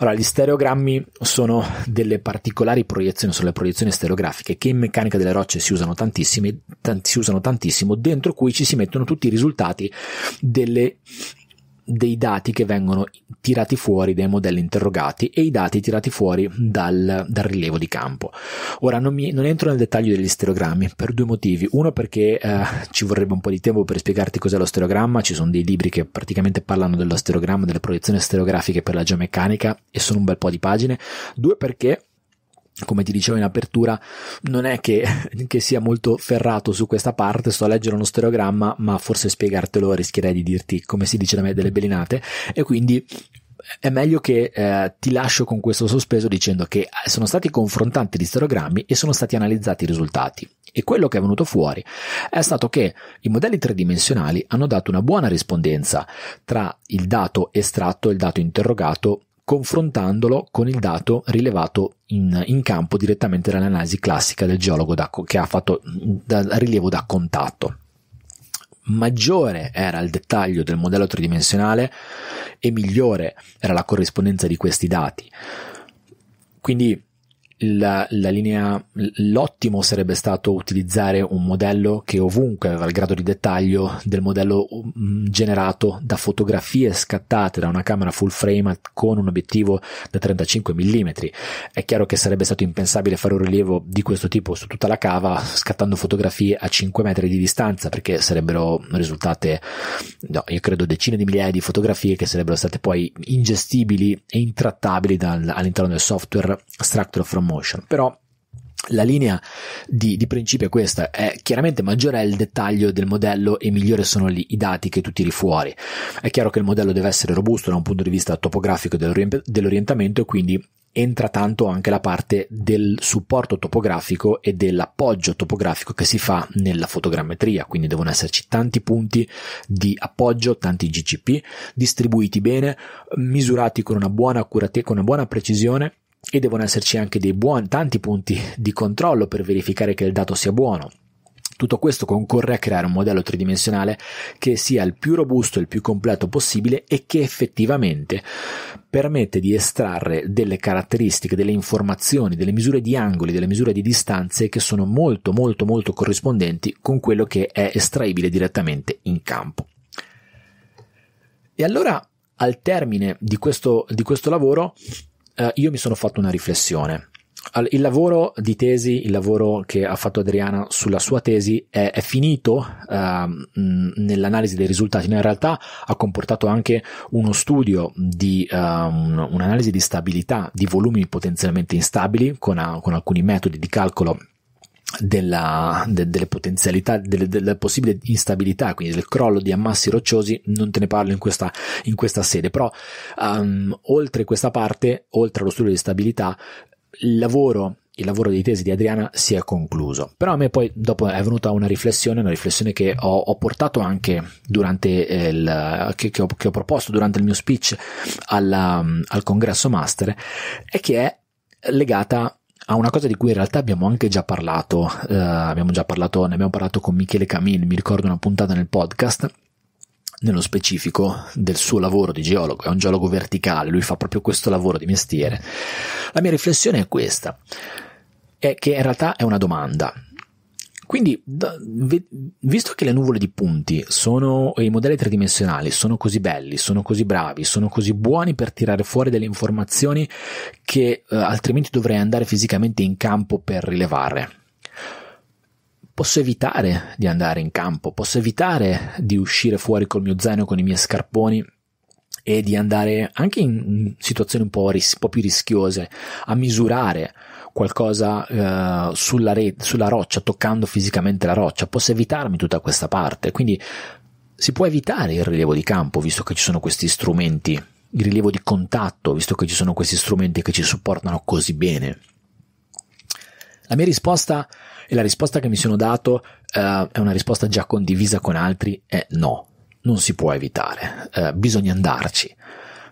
Allora, gli stereogrammi sono delle particolari proiezioni, sono le proiezioni stereografiche che in meccanica delle rocce si usano, tanti, si usano tantissimo, dentro cui ci si mettono tutti i risultati delle dei dati che vengono tirati fuori dai modelli interrogati e i dati tirati fuori dal, dal rilevo di campo. Ora non, mi, non, entro nel dettaglio degli stereogrammi per due motivi. Uno perché eh, ci vorrebbe un po' di tempo per spiegarti cos'è lo stereogramma, ci sono dei libri che praticamente parlano dello stereogramma, delle proiezioni stereografiche per la geomeccanica e sono un bel po' di pagine. Due perché come ti dicevo in apertura, non è che, che, sia molto ferrato su questa parte, sto a leggere uno stereogramma, ma forse spiegartelo rischierei di dirti, come si dice da me, delle belinate, e quindi è meglio che eh, ti lascio con questo sospeso dicendo che eh, sono stati confrontanti gli stereogrammi e sono stati analizzati i risultati. E quello che è venuto fuori è stato che i modelli tridimensionali hanno dato una buona rispondenza tra il dato estratto e il dato interrogato confrontandolo con il dato rilevato in, in campo direttamente dall'analisi classica del geologo da, che ha fatto mm, da, rilievo da contatto. Maggiore era il dettaglio del modello tridimensionale e migliore era la corrispondenza di questi dati. Quindi la, la linea, l'ottimo sarebbe stato utilizzare un modello che ovunque aveva il grado di dettaglio del modello um, generato da fotografie scattate da una camera full frame con un obiettivo da 35 mm. È chiaro che sarebbe stato impensabile fare un rilievo di questo tipo su tutta la cava scattando fotografie a 5 metri di distanza perché sarebbero risultate, no, io credo decine di migliaia di fotografie che sarebbero state poi ingestibili e intrattabili dal, all'interno del software Structure from motion, però la linea di, di, principio è questa, è chiaramente maggiore è il dettaglio del modello e migliori sono lì, i dati che tu tiri fuori. È chiaro che il modello deve essere robusto da un punto di vista topografico dell'orientamento e quindi entra tanto anche la parte del supporto topografico e dell'appoggio topografico che si fa nella fotogrammetria, quindi devono esserci tanti punti di appoggio, tanti GCP, distribuiti bene, misurati con una buona accuratezza, con una buona precisione e devono esserci anche dei buoni, tanti punti di controllo per verificare che il dato sia buono. Tutto questo concorre a creare un modello tridimensionale che sia il più robusto e il più completo possibile e che effettivamente permette di estrarre delle caratteristiche, delle informazioni, delle misure di angoli, delle misure di distanze che sono molto molto molto corrispondenti con quello che è estraibile direttamente in campo. E allora al termine di questo, di questo lavoro eh, io mi sono fatto una riflessione. Il lavoro di tesi, il lavoro che ha fatto Adriana sulla sua tesi è, è finito eh, nell'analisi dei risultati, in realtà ha comportato anche uno studio di eh, un, un'analisi di stabilità di volumi potenzialmente instabili con, a, con alcuni metodi di calcolo della, de, delle potenzialità, delle, della possibile instabilità, quindi del crollo di ammassi rocciosi, non te ne parlo in questa, in questa sede, però um, oltre questa parte, oltre allo studio di stabilità, il lavoro il lavoro di tesi di Adriana si è concluso. Però a me poi dopo è venuta una riflessione, una riflessione che ho, ho portato anche durante eh, il, che, che, ho, che, ho, proposto durante il mio speech alla, al congresso master e che è legata a a ah, una cosa di cui in realtà abbiamo anche già parlato, eh, abbiamo già parlato, ne abbiamo parlato con Michele Camin, mi ricordo una puntata nel podcast, nello specifico del suo lavoro di geologo, è un geologo verticale, lui fa proprio questo lavoro di mestiere. La mia riflessione è questa, è che in realtà è una domanda, quindi, da, visto che le nuvole di punti sono, e i modelli tridimensionali sono così belli, sono così bravi, sono così buoni per tirare fuori delle informazioni che eh, altrimenti dovrei andare fisicamente in campo per rilevare, posso evitare di andare in campo, posso evitare di uscire fuori col mio zaino, con i miei scarponi e di andare anche in situazioni un po', ris- un po più rischiose a misurare qualcosa eh, sulla, re- sulla roccia, toccando fisicamente la roccia, posso evitarmi tutta questa parte. Quindi si può evitare il rilievo di campo, visto che ci sono questi strumenti, il rilievo di contatto, visto che ci sono questi strumenti che ci supportano così bene. La mia risposta e la risposta che mi sono dato eh, è una risposta già condivisa con altri, è no, non si può evitare, eh, bisogna andarci.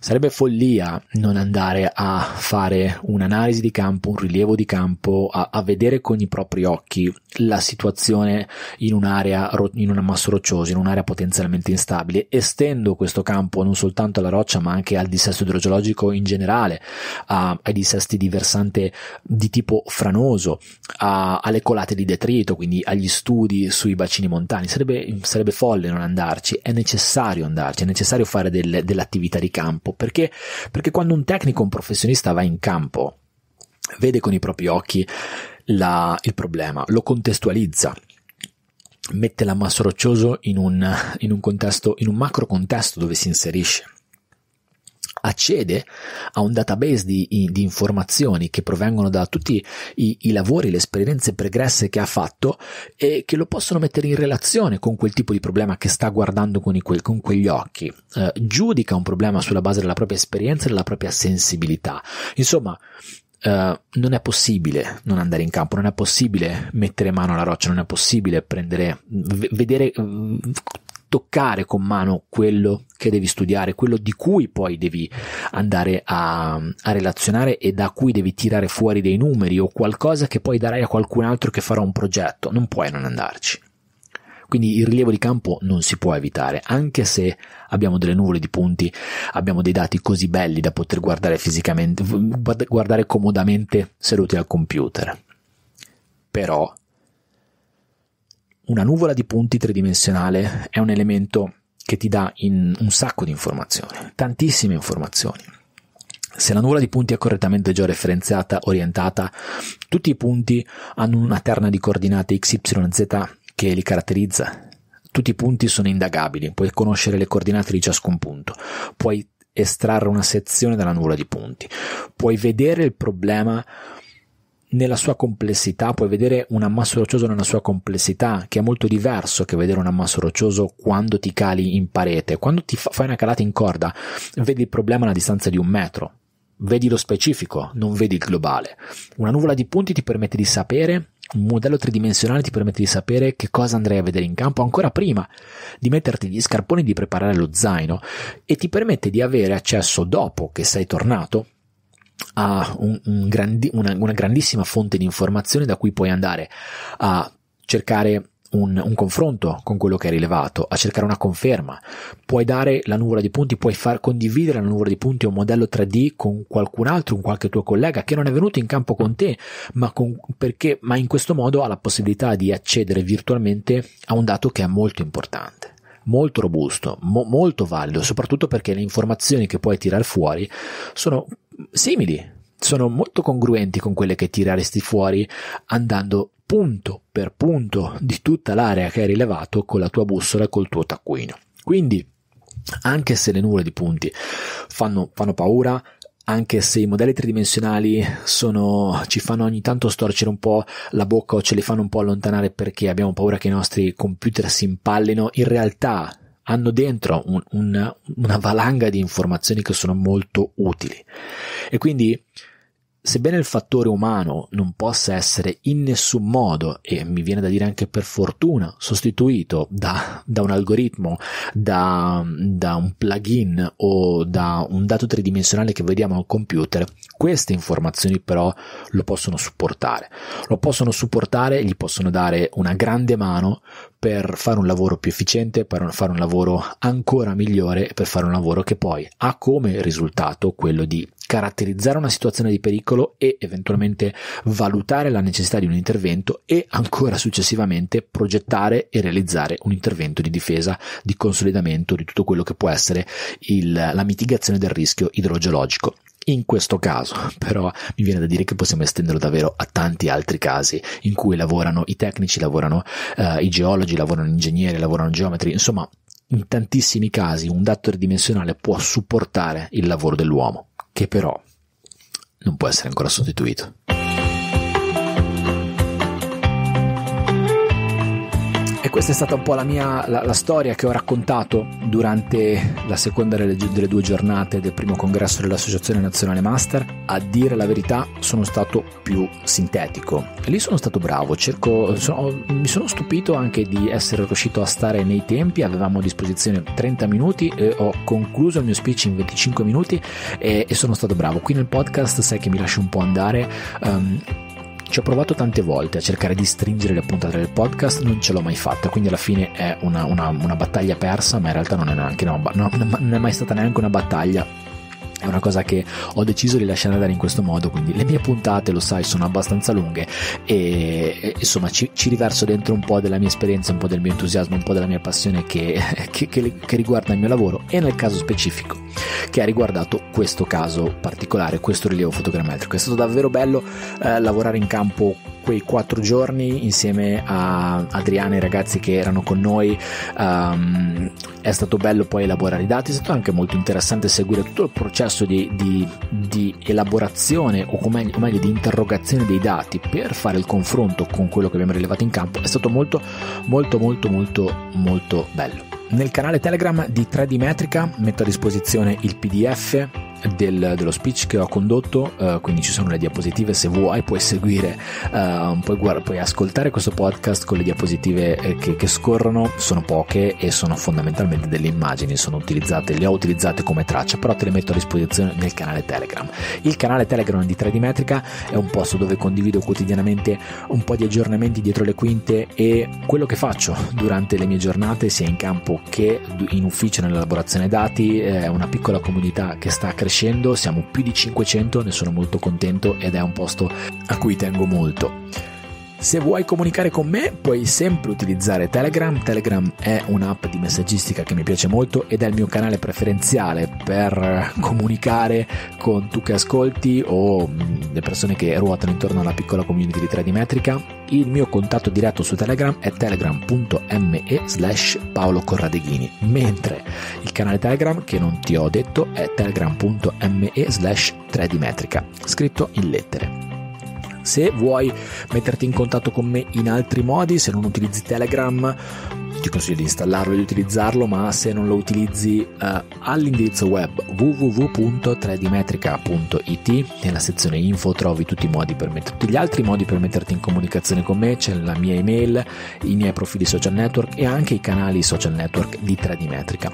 Sarebbe follia non andare a fare un'analisi di campo, un rilievo di campo, a, a vedere con i propri occhi la situazione in un'area, in un ammasso roccioso, in un'area potenzialmente instabile. Estendo questo campo non soltanto alla roccia, ma anche al dissesto idrogeologico in generale, a, ai dissesti di versante di tipo franoso, a, alle colate di detrito, quindi agli studi sui bacini montani. Sarebbe, sarebbe folle non andarci, è necessario andarci, è necessario fare del, dell'attività di campo, perché, perché quando un tecnico, un professionista va in campo, vede con i propri occhi la, il problema, lo contestualizza, mette l'ammasso roccioso in un, in un, contesto, in un macro contesto dove si inserisce. Accede a un database di, di informazioni che provengono da tutti i, i, lavori, le esperienze pregresse che ha fatto e che lo possono mettere in relazione con quel tipo di problema che sta guardando con, i, con quegli occhi. Eh, giudica un problema sulla base della propria esperienza e della propria sensibilità. Insomma, eh, non è possibile non andare in campo, non è possibile mettere mano alla roccia, non è possibile prendere, vedere, toccare con mano quello che devi studiare, quello di cui poi devi andare a, a relazionare e da cui devi tirare fuori dei numeri o qualcosa che poi darai a qualcun altro che farà un progetto, non puoi non andarci. Quindi il rilievo di campo non si può evitare, anche se abbiamo delle nuvole di punti, abbiamo dei dati così belli da poter guardare fisicamente, guardare comodamente seduti al computer. Però una nuvola di punti tridimensionale è un elemento che ti dà un sacco di informazioni, tantissime informazioni. Se la nuvola di punti è correttamente georeferenziata, orientata, tutti i punti hanno una terna di coordinate x, y, z che li caratterizza. Tutti i punti sono indagabili, puoi conoscere le coordinate di ciascun punto, puoi estrarre una sezione dalla nuvola di punti, puoi vedere il problema nella sua complessità, puoi vedere un ammasso roccioso nella sua complessità, che è molto diverso che vedere un ammasso roccioso quando ti cali in parete. Quando ti fai una calata in corda, vedi il problema a una distanza di un metro vedi lo specifico, non vedi il globale. Una nuvola di punti ti permette di sapere, un modello tridimensionale ti permette di sapere che cosa andrai a vedere in campo ancora prima di metterti gli scarponi, e di preparare lo zaino e ti permette di avere accesso dopo che sei tornato a un, un grandi, una, una grandissima fonte di informazioni da cui puoi andare a cercare un, un, confronto con quello che hai rilevato, a cercare una conferma. Puoi dare la nuvola di punti, puoi far condividere la nuvola di punti o un modello 3D con qualcun altro, un qualche tuo collega che non è venuto in campo con te, ma, con, perché, ma in questo modo ha la possibilità di accedere virtualmente a un dato che è molto importante molto robusto, mo- molto valido, soprattutto perché le informazioni che puoi tirar fuori sono simili sono molto congruenti con quelle che tireresti fuori andando punto per punto di tutta l'area che hai rilevato con la tua bussola e col tuo taccuino. Quindi, anche se le nuvole di punti fanno, fanno paura, anche se i modelli tridimensionali sono, ci fanno ogni tanto storcere un po' la bocca o ce li fanno un po' allontanare perché abbiamo paura che i nostri computer si impallino, in realtà hanno dentro un, un, una valanga di informazioni che sono molto utili. E quindi sebbene il fattore umano non possa essere in nessun modo, e mi viene da dire anche per fortuna, sostituito da, da un algoritmo, da, da, un plugin o da un dato tridimensionale che vediamo al computer, queste informazioni però lo possono supportare. Lo possono supportare, gli possono dare una grande mano per fare un lavoro più efficiente, per fare un lavoro ancora migliore e per fare un lavoro che poi ha come risultato quello di caratterizzare una situazione di pericolo e eventualmente valutare la necessità di un intervento e ancora successivamente progettare e realizzare un intervento di difesa, di consolidamento di tutto quello che può essere il, la mitigazione del rischio idrogeologico. In questo caso, però, mi viene da dire che possiamo estenderlo davvero a tanti altri casi in cui lavorano i tecnici, lavorano eh, i geologi, lavorano ingegneri, lavorano geometri, insomma, in tantissimi casi un dato tridimensionale può supportare il lavoro dell'uomo che però non può essere ancora sostituito. E questa è stata un po' la mia la, la storia che ho raccontato durante la seconda delle, delle due giornate del primo congresso dell'Associazione Nazionale Master. A dire la verità sono stato più sintetico. E lì sono stato bravo, cerco, sono, mi sono stupito anche di essere riuscito a stare nei tempi, avevamo a disposizione 30 minuti, e ho concluso il mio speech in 25 minuti e, e, sono stato bravo. Qui nel podcast sai che mi lascio un po' andare. Um, ci ho provato tante volte a cercare di stringere le puntate del podcast, non ce l'ho mai fatta, quindi alla fine è una, una, una battaglia persa, ma in realtà non è, neanche, no, no, non è mai stata neanche una battaglia è una cosa che ho deciso di lasciare andare in questo modo, quindi le mie puntate, lo sai, sono abbastanza lunghe e, insomma ci, ci, riverso dentro un po' della mia esperienza, un po' del mio entusiasmo, un po' della mia passione che, che, che, che riguarda il mio lavoro e nel caso specifico che ha riguardato questo caso particolare, questo rilievo fotogrammetrico. È stato davvero bello eh, lavorare in campo quei quattro giorni insieme a Adriana e i ragazzi che erano con noi um, è stato bello poi elaborare i dati, è stato anche molto interessante seguire tutto il processo di, di, di elaborazione o, o meglio di interrogazione dei dati per fare il confronto con quello che abbiamo rilevato in campo, è stato molto molto molto molto molto bello. Nel canale Telegram di 3D Metrica metto a disposizione il PDF del, dello speech che ho condotto, eh, quindi ci sono le diapositive se vuoi puoi seguire, eh, puoi, guard- puoi, ascoltare questo podcast con le diapositive eh, che, che, scorrono, sono poche e sono fondamentalmente delle immagini, sono utilizzate, le ho utilizzate come traccia, però te le metto a disposizione nel canale Telegram. Il canale Telegram di 3D Metrica è un posto dove condivido quotidianamente un po' di aggiornamenti dietro le quinte e quello che faccio durante le mie giornate sia in campo che in ufficio nell'elaborazione dati, è una piccola comunità che sta crescendo crescendo, siamo più di 500, ne sono molto contento ed è un posto a cui tengo molto. Se vuoi comunicare con me puoi sempre utilizzare Telegram, Telegram è un'app di messaggistica che mi piace molto ed è il mio canale preferenziale per comunicare con tu che ascolti o mm, le persone che ruotano intorno alla piccola community di 3D Metrica. Il mio contatto diretto su Telegram è telegram.me slash Paolo mentre il canale Telegram che non ti ho detto è telegram.me slash 3D Metrica, scritto in lettere. Se vuoi metterti in contatto con me in altri modi, se non utilizzi Telegram ti consiglio di installarlo e di utilizzarlo, ma se non lo utilizzi eh, all'indirizzo web www.3dmetrica.it nella sezione info trovi tutti i modi per metterti tutti gli altri modi per metterti in comunicazione con me, c'è la mia email, i miei profili social network e anche i canali social network di 3D Metrica.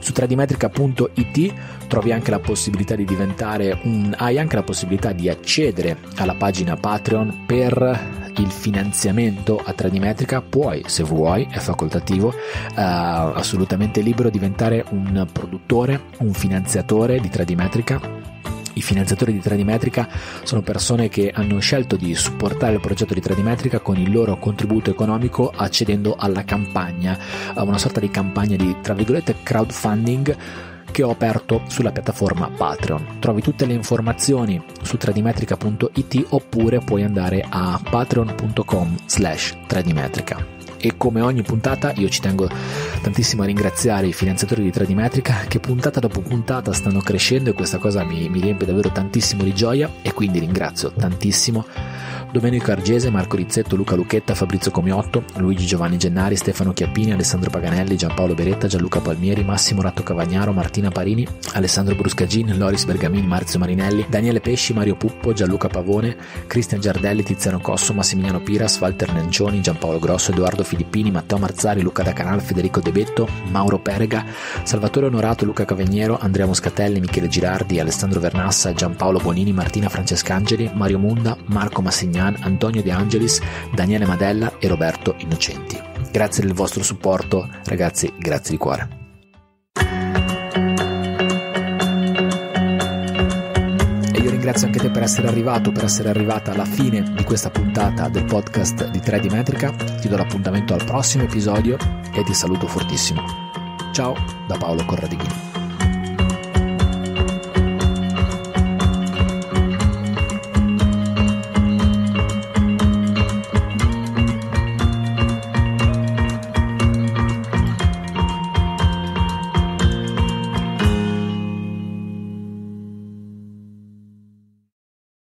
Su 3dmetrica.it trovi anche la possibilità di diventare un hai anche la possibilità di accedere alla pagina Patreon per il finanziamento a 3D metrica puoi, se vuoi, è facoltativo, eh, assolutamente libero diventare un produttore, un finanziatore di 3D metrica i finanziatori di 3D Metrica sono persone che hanno scelto di supportare il progetto di 3D Metrica con il loro contributo economico accedendo alla campagna, a una sorta di campagna di crowdfunding che ho aperto sulla piattaforma Patreon. Trovi tutte le informazioni su tradimetrica.it oppure puoi andare a patreon.com slash tradimetrica e come ogni puntata io ci tengo tantissimo a ringraziare i finanziatori di Tradimetrica che puntata dopo puntata stanno crescendo e questa cosa mi, mi riempie davvero tantissimo di gioia e quindi ringrazio tantissimo Domenico Argese, Marco Rizzetto, Luca Lucchetta, Fabrizio Comiotto, Luigi Giovanni Gennari, Stefano Chiappini, Alessandro Paganelli, Giampaolo Beretta, Gianluca Palmieri, Massimo Ratto Cavagnaro, Martina Parini, Alessandro Bruscagin, Loris Bergamin, Marzio Marinelli, Daniele Pesci, Mario Puppo, Gianluca Pavone, Cristian Giardelli, Tiziano Cosso, Massimiliano Piras, Walter Nancioni, Giampaolo Grosso, Edoardo Filippini, Matteo Marzari, Luca Da Canal, Federico De Betto, Mauro Perega, Salvatore Onorato, Luca Cavegnero, Andrea Moscatelli, Michele Girardi, Alessandro Vernassa, Giampaolo Bonini, Martina Francescangeli, Mario Munda, Marco Massegnani, Magnan, Antonio De Angelis, Daniele Madella e Roberto Innocenti. Grazie del vostro supporto, ragazzi, grazie di cuore. E io ringrazio anche te per essere arrivato, per essere arrivata alla fine di questa puntata del podcast di 3D Metrica. Ti do l'appuntamento al prossimo episodio e ti saluto fortissimo. Ciao da Paolo Corradighini.